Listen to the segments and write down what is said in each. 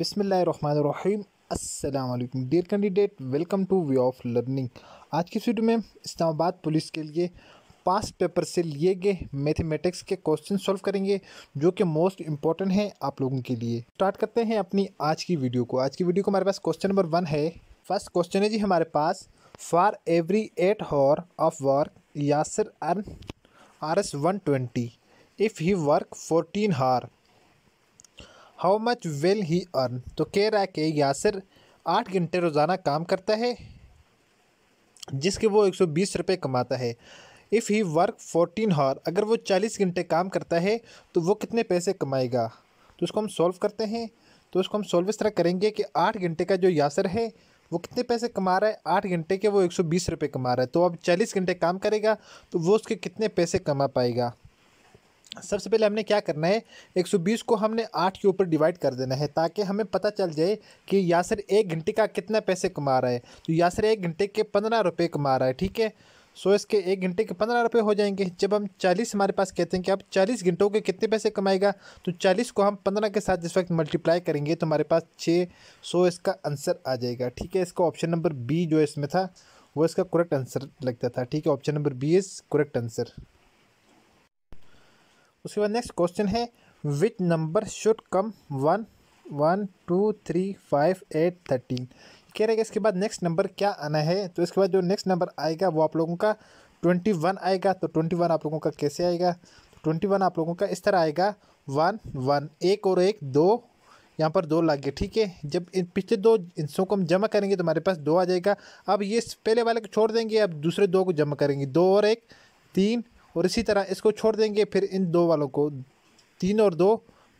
बिसमीम वालेकुम dear candidate welcome to way of learning आज की वीडियो में इस्लामाबाद पुलिस के लिए पास्ट पेपर से लिए गए मैथमेटिक्स के क्वेश्चन सॉल्व करेंगे जो कि मोस्ट इंपॉर्टेंट हैं आप लोगों के लिए स्टार्ट करते हैं अपनी आज की वीडियो को आज की वीडियो को हमारे पास क्वेश्चन नंबर वन है फर्स्ट क्वेश्चन है जी हमारे पास for every eight hour of work Yasar earn R S one twenty if he work fourteen hour how much will he earn तो कह रहा है कि यासिर आठ घंटे रोज़ाना काम करता है जिसके वो एक सौ बीस रुपये कमाता है इफ़ ही वर्क फोर्टीन हार अगर वो चालीस घंटे काम करता है तो वो कितने पैसे कमाएगा तो उसको हम सॉल्व करते हैं तो उसको हम सॉल्व इस तरह करेंगे कि आठ घंटे का जो यासर है वो कितने पैसे कमा रहा है आठ घंटे के वो एक सौ बीस रुपये कमा रहा है तो अब चालीस घंटे काम करेगा तो वो उसके कितने पैसे कमा पाएगा सबसे पहले हमने क्या करना है 120 को हमने आठ के ऊपर डिवाइड कर देना है ताकि हमें पता चल जाए कि यासर एक घंटे का कितना पैसे कमा रहा है तो यासर एक घंटे के पंद्रह रुपये कमा रहा है ठीक है सो इसके एक घंटे के पंद्रह रुपये हो जाएंगे जब हम चालीस हमारे पास कहते हैं कि आप चालीस घंटों के कितने पैसे कमाएगा तो चालीस को हम पंद्रह के साथ जिस वक्त मल्टीप्लाई करेंगे तो हमारे पास छः सो इसका आंसर आ जाएगा ठीक है इसका ऑप्शन नंबर बी जो इसमें था वो इसका करेक्ट आंसर लगता था ठीक है option number B is correct answer उसके बाद नेक्स्ट क्वेश्चन है which number should come one one two three five eight thirteen कह रहे इसके बाद नेक्स्ट नंबर क्या आना है तो इसके बाद जो नेक्स्ट नंबर आएगा वो आप लोगों का ट्वेंटी वन आएगा तो ट्वेंटी वन आप लोगों का कैसे आएगा ट्वेंटी वन आप लोगों का इस तरह आएगा वन वन एक और एक दो यहाँ पर दो लग गए ठीक है जब इन पिछले दो इंसों को हम जमा करेंगे तो हमारे पास दो आ जाएगा अब ये पहले वाले को छोड़ देंगे अब दूसरे दो को जमा करेंगे दो और एक तीन और इसी तरह इसको छोड़ देंगे फिर इन दो वालों को तीन और दो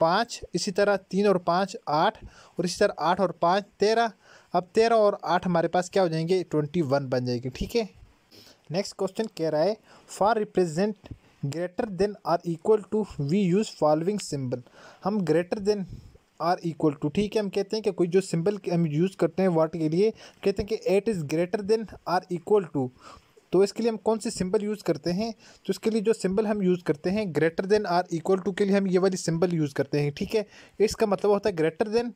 पाँच इसी तरह तीन और पाँच आठ और इसी तरह आठ और पाँच तेरह अब तेरह और आठ हमारे पास क्या हो जाएंगे ट्वेंटी वन बन जाएगी ठीक है नेक्स्ट क्वेश्चन कह रहा है for represent greater than or equal to we use following symbol हम greater than or equal to ठीक है हम कहते हैं कि कोई जो सिंबल हम यूज़ करते हैं वाट के लिए कहते हैं कि it is greater than or equal to तो इसके लिए हम कौन सी सिंबल यूज़ करते हैं तो इसके लिए जो सिंबल हम यूज़ करते हैं greater than or equal to के लिए हम ये वाली सिंबल यूज़ करते हैं ठीक है इसका मतलब होता है ग्रेटर देन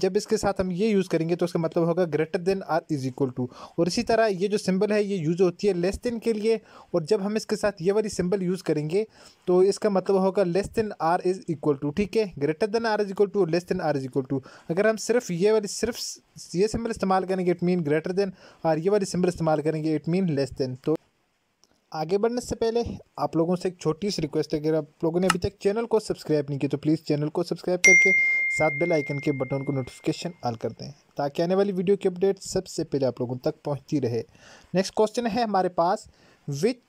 जब इसके साथ हम ये यूज़ करेंगे तो इसका मतलब होगा greater than or is equal to और इसी तरह ये जो सिंबल है ये यूज़ होती है लेस देन के लिए और जब हम इसके साथ ये वाली सिंबल यूज़ करेंगे तो इसका मतलब होगा less than or is equal to ठीक है greater than or is equal to और less than or is equal to अगर हम सिर्फ ये वाली सिर्फ ये सिंबल इस्तेमाल करेंगे इट मीन ग्रेटर देन आर ये वाली सिंबल इस्तेमाल करेंगे it mean in less than तो आगे बढ़ने से पहले आप लोगों से एक छोटी सी रिक्वेस्ट है अगर आप लोगों ने अभी तक चैनल को सब्सक्राइब नहीं किया तो प्लीज़ चैनल को सब्सक्राइब करके साथ बेल आइकन के बटन को नोटिफिकेशन ऑल कर दें ताकि आने वाली वीडियो की अपडेट सबसे पहले आप लोगों तक पहुंचती रहे नेक्स्ट क्वेश्चन है हमारे पास which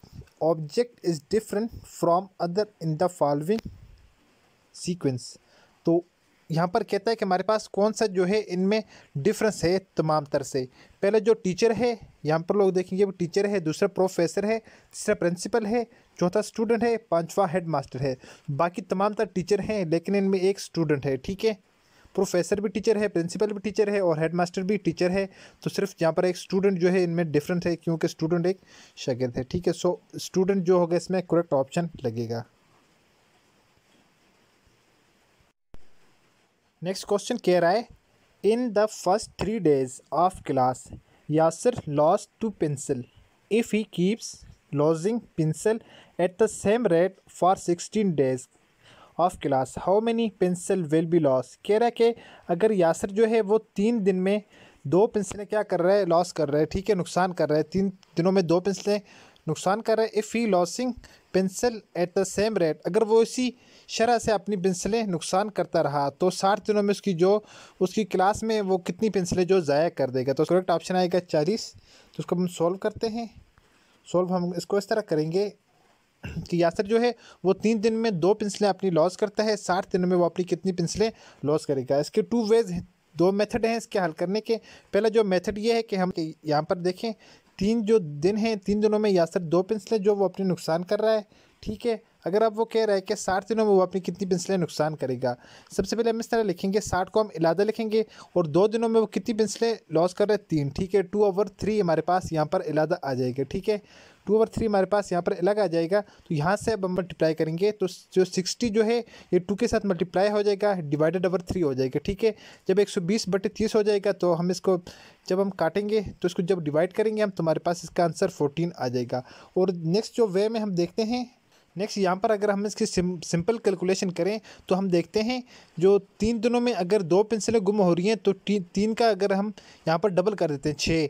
object is different from other in the following sequence यहाँ पर कहता है कि हमारे पास कौन सा जो है इनमें डिफरेंस है तमाम तरह से पहले जो टीचर है यहाँ पर लोग देखेंगे वो टीचर है दूसरा प्रोफेसर है तीसरा प्रिंसिपल है चौथा स्टूडेंट है पांचवा हेड मास्टर है बाकी तमाम तरह टीचर हैं लेकिन इनमें एक स्टूडेंट है ठीक है प्रोफेसर भी टीचर है प्रिंसिपल भी टीचर है और हेड मास्टर भी टीचर है तो सिर्फ यहाँ पर एक स्टूडेंट जो है इनमें डिफरेंट है क्योंकि स्टूडेंट एक शगिर्द है ठीक है सो स्टूडेंट जो होगा इसमें करेक्ट ऑप्शन लगेगा नेक्स्ट क्वेश्चन कह रहा है in the first three days of class Yasar loss two pencil if he keeps losing pencil at the same rate for sixteen days of class how many pencil will be loss कह रहा है कि अगर यासर जो है वो तीन दिन में दो पेंसिलें क्या कर रहा है लॉस कर रहा है ठीक है नुकसान कर रहा है तीन दिनों में दो पेंसिलें नुकसान कर रहा है if he losing pencil at the same rate अगर वो इसी शरह से अपनी पेंसिलें नुकसान करता रहा तो साठ दिनों में उसकी जो उसकी क्लास में वो कितनी पेंसिलें जो ज़ाया कर देगा तो करेक्ट ऑप्शन आएगा चालीस तो उसको हम सॉल्व करते हैं सॉल्व हम इसको इस तरह करेंगे कि यासर जो है वो तीन दिन में दो पेंसिलें अपनी लॉस करता है साठ दिनों में वो अपनी कितनी पेंसिलें लॉस करेगा इसके टू वेज दो मेथड हैं इसके हल करने के पहला जो मेथड ये है कि हम यहाँ पर देखें तीन जो दिन हैं तीन दिनों में यासर दो पेंसिलें जो वो अपने नुकसान कर रहा है ठीक है अगर आप वो कह रहे हैं कि साठ दिनों में वो अपनी कितनी पेंसिलें नुकसान करेगा सबसे पहले हम इस तरह लिखेंगे साठ को हम इलादा लिखेंगे और दो दिनों में वो कितनी पेंसिलें लॉस कर रहे हैं तीन ठीक है टू ओवर थ्री हमारे पास यहाँ पर इलादा आ जाएगा ठीक है टू ओवर थ्री हमारे पास यहाँ पर अलग आ जाएगा तो यहाँ से अब हम मल्टीप्लाई करेंगे तो जो सिक्सटी जो है ये टू के साथ मल्टीप्लाई हो जाएगा डिवाइडेड ओवर थ्री हो जाएगा ठीक है जब एक सौ बीस बटे तीस हो जाएगा तो हम इसको जब हम काटेंगे तो इसको जब डिवाइड करेंगे हम तुम्हारे तो पास इसका आंसर फोर्टीन आ जाएगा और नेक्स्ट जो वे में हम देखते हैं नेक्स्ट यहाँ पर अगर हम इसकी सिम, सिंपल कैलकुलेशन करें तो हम देखते हैं जो तीन दिनों में अगर दो पेंसिलें गुम हो रही हैं तो ती, तीन का अगर हम यहाँ पर डबल कर देते हैं छः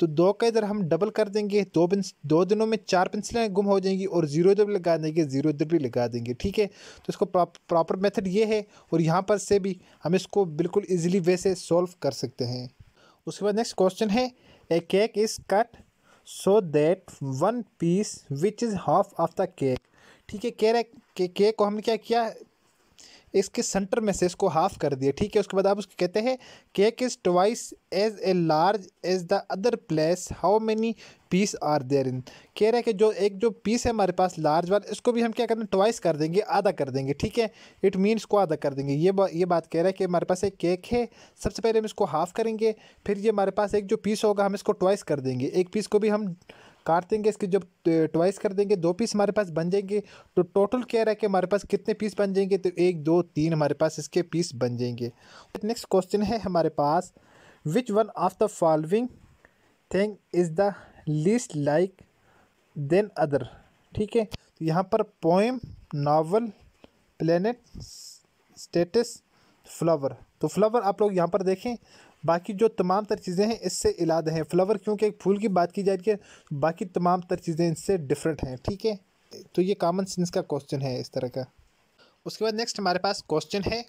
तो दो का इधर हम डबल कर देंगे दो पिन दो दिनों में चार पेंसिलें गुम हो जाएंगी और ज़ीरो इधर लगा देंगे ज़ीरो इधर भी लगा देंगे ठीक है तो इसको प्रॉपर मेथड ये है और यहाँ पर से भी हम इसको बिल्कुल ईजिली वे से सॉल्व कर सकते हैं उसके बाद नेक्स्ट क्वेश्चन है a cake is cut so that one piece which is half of the cake ठीक है कह रहा के के को हमने क्या किया इसके सेंटर में से इसको हाफ कर दिया ठीक है उसके बाद आप उसको कहते हैं cake is twice as a large as the other place how many piece are there in कह रहा है कि जो एक जो पीस है हमारे पास लार्ज वाला इसको भी हम क्या करना ट्वाइस कर देंगे आधा कर देंगे ठीक है इट मीन्स को आधा कर देंगे ये बा, ये बात कह रहा है कि हमारे पास एक केक है सबसे पहले हम इसको हाफ़ करेंगे फिर ये हमारे पास एक जो पीस होगा हम इसको ट्वाइस कर देंगे एक पीस को भी हम काट देंगे इसके जब ट्वाइस कर देंगे दो पीस हमारे पास बन जाएंगे तो टोटल क्या रहा कि हमारे पास कितने पीस बन जाएंगे तो एक दो तीन हमारे पास इसके पीस बन जाएंगे नेक्स्ट क्वेश्चन है हमारे पास which one of the following thing is the least like than other ठीक है तो यहाँ पर poem novel planet status flower तो फ्लावर आप लोग यहाँ पर देखें बाकी जो तमाम तर चीज़ें हैं इससे इलाद हैं फ्लावर क्योंकि एक फूल की बात की जाए कि है बाकी तमाम तर चीज़ें इससे डिफरेंट हैं ठीक है तो ये कॉमन सेंस का क्वेश्चन है इस तरह का उसके बाद नेक्स्ट हमारे पास क्वेश्चन है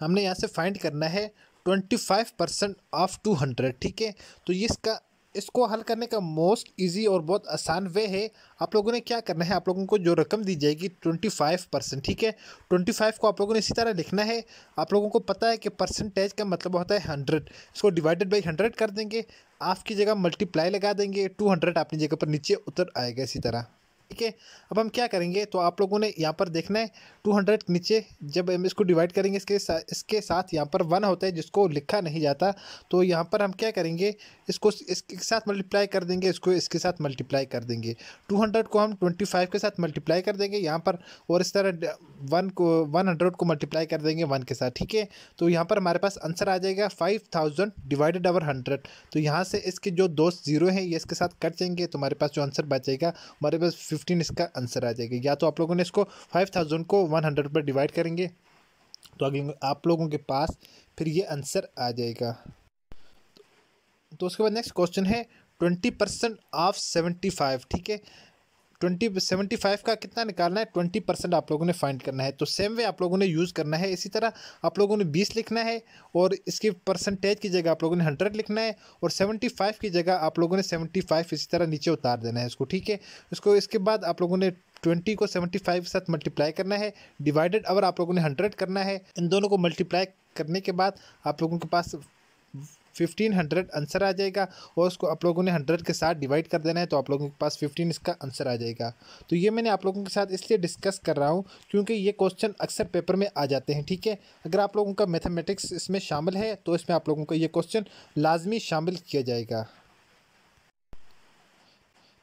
हमने यहाँ से फाइंड करना है twenty five percent of two hundred ठीक है तो ये इसका इसको हल करने का मोस्ट इजी और बहुत आसान वे है आप लोगों ने क्या करना है आप लोगों को जो रकम दी जाएगी ट्वेंटी फाइव परसेंट ठीक है ट्वेंटी फाइव को आप लोगों ने इसी तरह लिखना है आप लोगों को पता है कि परसेंटेज का मतलब होता है हंड्रेड इसको डिवाइडेड बाई हंड्रेड कर देंगे आपकी जगह मल्टीप्लाई लगा देंगे टू हंड्रेड अपनी जगह पर नीचे उतर आएगा इसी तरह ठीक है अब हम क्या करेंगे तो आप लोगों ने यहाँ पर देखना है टू हंड्रेड नीचे जब हम इसको डिवाइड करेंगे इसके साथ इसके साथ यहाँ पर वन होता है जिसको लिखा नहीं जाता तो यहाँ पर हम क्या करेंगे इसको इसके साथ मल्टीप्लाई कर देंगे इसको इसके साथ मल्टीप्लाई कर देंगे टू हंड्रेड को हम ट्वेंटी फाइव के साथ मल्टीप्लाई कर देंगे यहाँ पर और इस तरह वन को वन हंड्रेड को मल्टीप्लाई कर देंगे वन के साथ ठीक है तो यहाँ पर हमारे पास आंसर आ जाएगा five thousand divided over hundred तो यहाँ से इसके जो दो जीरो हैं ये इसके साथ कट जाएंगे तो हमारे पास जो आंसर बचेगा हमारे पास फिफ्टीन इसका आंसर आ जाएगा या तो आप लोगों ने इसको फाइव थाउजेंड को वन हंड्रेड पर डिवाइड करेंगे तो अगर आप लोगों के पास फिर ये आंसर आ जाएगा तो उसके बाद नेक्स्ट क्वेश्चन है twenty percent of seventy five ठीक है ट्वेंटी सेवेंटी फाइव का कितना निकालना है ट्वेंटी परसेंट आप लोगों ने फाइंड करना है तो सेम वे आप लोगों ने यूज़ करना है इसी तरह आप लोगों ने बीस लिखना है और इसके परसेंटेज की जगह आप लोगों ने हंड्रेड लिखना है और सेवेंटी फाइव की जगह आप लोगों ने सेवेंटी फाइव इसी तरह नीचे उतार देना है इसको ठीक है इसको इसके बाद आप लोगों ने ट्वेंटी को सेवेंटी फाइव के साथ मल्टीप्लाई करना है डिवाइडेड अवर आप लोगों ने हंड्रेड करना है इन दोनों को मल्टीप्लाई करने के बाद आप लोगों के पास फिफ्टीन हंड्रेड आंसर आ जाएगा और उसको आप लोगों ने हंड्रेड के साथ डिवाइड कर देना है तो आप लोगों के पास फिफ्टीन इसका आंसर आ जाएगा तो ये मैंने आप लोगों के साथ इसलिए डिस्कस कर रहा हूँ क्योंकि ये क्वेश्चन अक्सर पेपर में आ जाते हैं ठीक है अगर आप लोगों का मैथमेटिक्स इसमें शामिल है तो इसमें आप लोगों का ये क्वेश्चन लाजमी शामिल किया जाएगा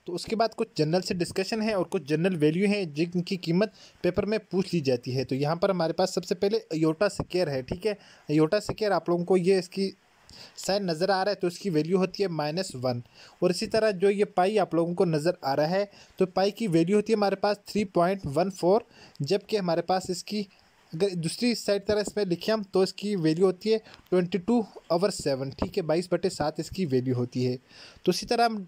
तो उसके बाद कुछ जनरल से डिस्कशन है और कुछ जनरल वैल्यू हैं जिनकी कीमत पेपर में पूछ ली जाती है तो यहाँ पर हमारे पास सबसे पहले अयोटा सिकेयर है ठीक है अयोटा सिकेयर आप लोगों को ये इसकी साइन नज़र आ रहा है तो उसकी वैल्यू होती है माइनस वन और इसी तरह जो ये पाई आप लोगों को नज़र आ रहा है तो पाई की वैल्यू होती है हमारे पास थ्री पॉइंट वन फोर जबकि हमारे पास इसकी अगर दूसरी साइड तरह इसमें लिखे हम तो इसकी वैल्यू होती है ट्वेंटी टू ओवर सेवन ठीक है बाईस बटे सात इसकी वैल्यू होती है तो इसी तरह हम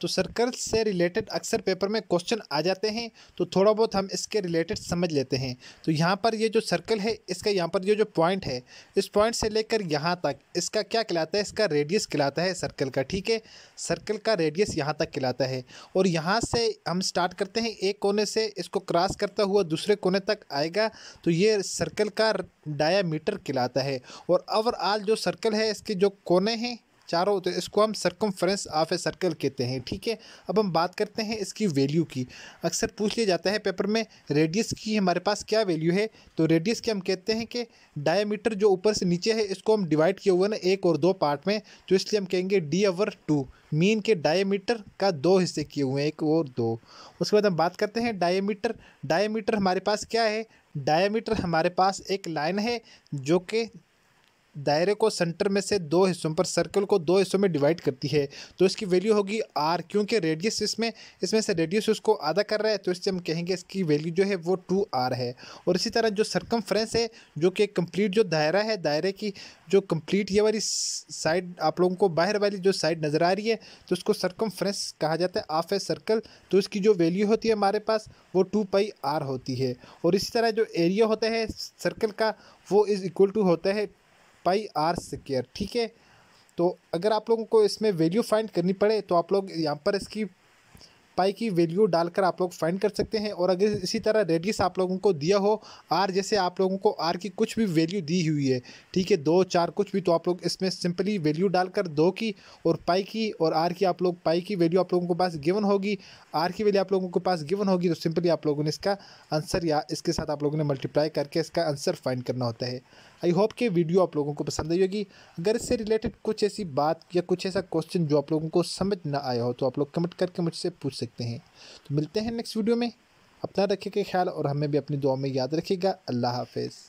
तो सर्कल से रिलेटेड अक्सर पेपर में क्वेश्चन आ जाते हैं तो थोड़ा बहुत हम इसके रिलेटेड समझ लेते हैं तो यहाँ पर ये जो सर्कल है इसका यहाँ पर ये जो पॉइंट है इस पॉइंट से लेकर यहाँ तक इसका क्या कहलाता है इसका रेडियस कहलाता है सर्कल का ठीक है सर्कल का रेडियस यहाँ तक कहलाता है और यहाँ से हम स्टार्ट करते हैं एक कोने से इसको क्रॉस करता हुआ दूसरे कोने तक आएगा तो ये सर्कल का डाया मीटर है और ओवरऑल जो सर्कल है इसके जो कोने हैं चारों होते तो हैं इसको हम फ्रेंस ऑफ ए सर्कल कहते हैं ठीक है अब हम बात करते हैं इसकी वैल्यू की अक्सर पूछ लिया जाता है पेपर में रेडियस की हमारे पास क्या वैल्यू है तो रेडियस के हम कहते हैं कि डायामीटर जो ऊपर से नीचे है इसको हम डिवाइड किया हुआ है ना एक और दो पार्ट में तो इसलिए हम कहेंगे डी अवर टू मीन के डायमीटर का दो हिस्से किए हुए हैं एक और दो उसके बाद हम बात करते हैं डायमीटर डायमीटर हमारे पास क्या है डायमीटर हमारे पास एक लाइन है जो कि दायरे को सेंटर में से दो हिस्सों पर सर्कल को दो हिस्सों में डिवाइड करती है तो इसकी वैल्यू होगी आर क्योंकि रेडियस इसमें इसमें से रेडियस उसको आधा कर रहा है तो इससे हम कहेंगे इसकी वैल्यू जो है वो टू आर है और इसी तरह जो सर्कम है जो कि कंप्लीट जो दायरा है दायरे की जो कंप्लीट ये वाली साइड आप लोगों को बाहर वाली जो साइड नज़र आ रही है तो उसको सर्कम कहा जाता है आफ ए सर्कल तो इसकी जो वैल्यू होती है हमारे पास वो टू पाई आर होती है और इसी तरह जो एरिया होता है सर्कल का वो इज़ इक्वल टू होता है पाई आर सिक्योर ठीक है तो अगर आप लोगों को इसमें वैल्यू फाइंड करनी पड़े तो आप लोग यहाँ पर इसकी पाई की वैल्यू डालकर आप लोग फाइंड कर सकते हैं और अगर इसी तरह रेडियस आप लोगों को दिया हो आर जैसे आप लोगों को आर की कुछ भी वैल्यू दी हुई है ठीक है दो चार कुछ भी तो आप लोग इसमें सिंपली वैल्यू डालकर दो की और पाई की और आर की आप लोग पाई की वैल्यू आप लोगों के पास गिवन होगी आर की वैल्यू आप लोगों के पास गिवन होगी तो सिंपली आप लोगों ने इसका आंसर या इसके साथ आप लोगों ने मल्टीप्लाई करके इसका आंसर फाइंड करना होता है आई होप कि वीडियो आप लोगों को पसंद आई होगी अगर इससे रिलेटेड कुछ ऐसी बात या कुछ ऐसा क्वेश्चन जो आप लोगों को समझ ना आया हो तो आप लोग कमेंट करके मुझसे पूछ सकते हैं तो मिलते हैं नेक्स्ट वीडियो में अपना रखेगा ख्याल और हमें भी अपनी दुआ में याद रखेगा अल्लाह हाफिज़